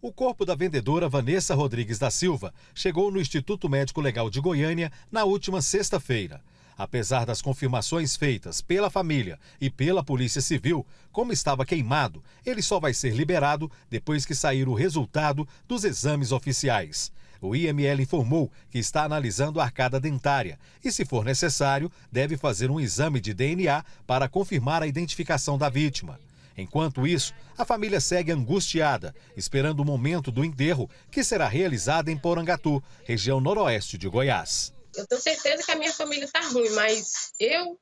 O corpo da vendedora Vanessa Rodrigues da Silva chegou no Instituto Médico Legal de Goiânia na última sexta-feira. Apesar das confirmações feitas pela família e pela Polícia Civil, como estava queimado, ele só vai ser liberado depois que sair o resultado dos exames oficiais. O IML informou que está analisando a arcada dentária e, se for necessário, deve fazer um exame de DNA para confirmar a identificação da vítima. Enquanto isso, a família segue angustiada, esperando o momento do enterro, que será realizado em Porangatu, região noroeste de Goiás. Eu tenho certeza que a minha família está ruim, mas eu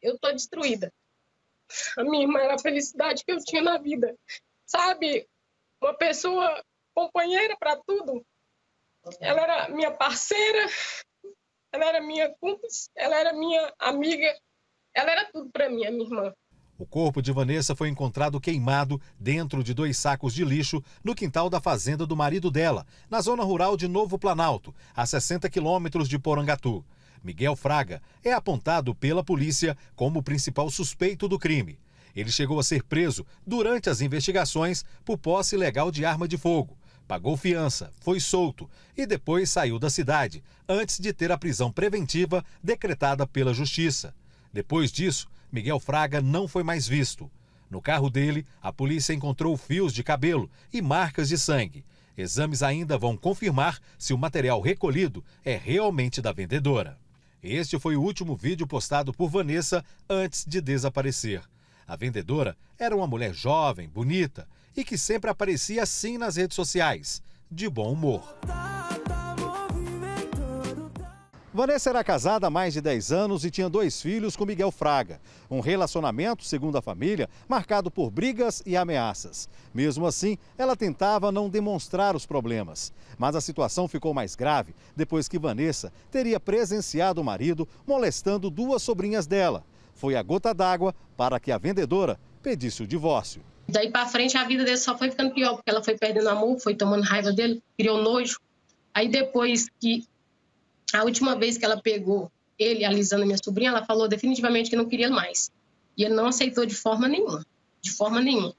eu tô destruída. A minha irmã era a felicidade que eu tinha na vida. Sabe, uma pessoa companheira para tudo. Ela era minha parceira, ela era minha cúmplice, ela era minha amiga, ela era tudo para mim, a minha irmã. O corpo de Vanessa foi encontrado queimado dentro de dois sacos de lixo no quintal da fazenda do marido dela, na zona rural de Novo Planalto, a 60 quilômetros de Porangatu. Miguel Fraga é apontado pela polícia como o principal suspeito do crime. Ele chegou a ser preso durante as investigações por posse ilegal de arma de fogo pagou fiança, foi solto e depois saiu da cidade, antes de ter a prisão preventiva decretada pela Justiça. Depois disso, Miguel Fraga não foi mais visto. No carro dele, a polícia encontrou fios de cabelo e marcas de sangue. Exames ainda vão confirmar se o material recolhido é realmente da vendedora. Este foi o último vídeo postado por Vanessa antes de desaparecer. A vendedora era uma mulher jovem, bonita e que sempre aparecia assim nas redes sociais, de bom humor. Vanessa era casada há mais de 10 anos e tinha dois filhos com Miguel Fraga. Um relacionamento, segundo a família, marcado por brigas e ameaças. Mesmo assim, ela tentava não demonstrar os problemas. Mas a situação ficou mais grave depois que Vanessa teria presenciado o marido molestando duas sobrinhas dela. Foi a gota d'água para que a vendedora pedisse o divórcio. Daí para frente a vida dele só foi ficando pior, porque ela foi perdendo amor, foi tomando raiva dele, criou nojo. Aí depois que a última vez que ela pegou ele, a Lisana, minha sobrinha, ela falou definitivamente que não queria mais. E ele não aceitou de forma nenhuma, de forma nenhuma.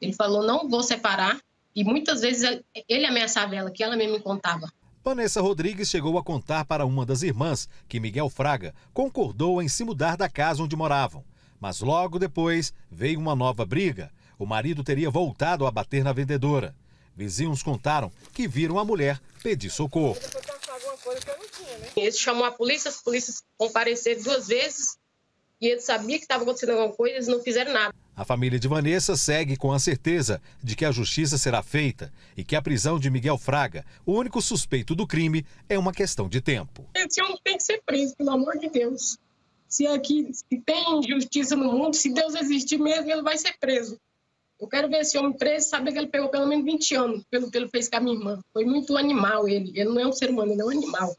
Ele falou, não vou separar. E muitas vezes ele ameaçava ela, que ela mesma me contava. Vanessa Rodrigues chegou a contar para uma das irmãs que Miguel Fraga concordou em se mudar da casa onde moravam. Mas logo depois veio uma nova briga. O marido teria voltado a bater na vendedora. Vizinhos contaram que viram a mulher pedir socorro coisa que eu não tinha, né? Eles a polícia, as polícias compareceram duas vezes e eles sabiam que estava acontecendo alguma coisa, eles não fizeram nada. A família de Vanessa segue com a certeza de que a justiça será feita e que a prisão de Miguel Fraga, o único suspeito do crime, é uma questão de tempo. Esse homem tem que ser preso, pelo amor de Deus. Se aqui se tem justiça no mundo, se Deus existir mesmo, ele vai ser preso. Eu quero ver esse homem preso, saber que ele pegou pelo menos 20 anos pelo que ele fez com a minha irmã. Foi muito animal ele. Ele não é um ser humano, ele é um animal.